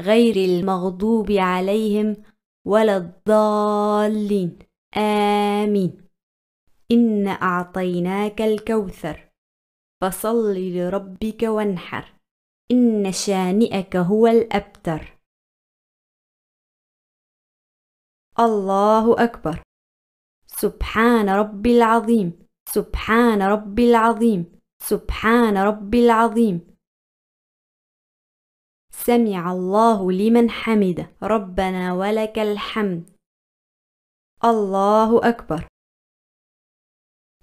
غير المغضوب عليهم ولا الضالين آمين إن أعطيناك الكوثر فصل لربك وانحر إن شانئك هو الأبتر الله أكبر سبحان ربي العظيم سبحان ربي العظيم سبحان ربي العظيم سمع الله لمن حمده ربنا ولك الحمد الله أكبر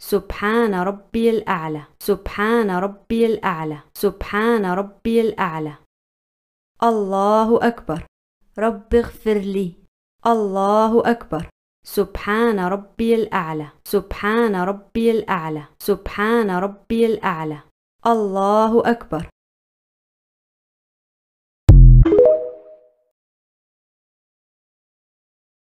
سبحان ربي الأعلى سبحان ربي الأعلى سبحان ربي الأعلى الله أكبر رب اغفر لي الله أكبر سبحان ربي الأعلى سبحان ربي الأعلى سبحان ربي الأعلى الله أكبر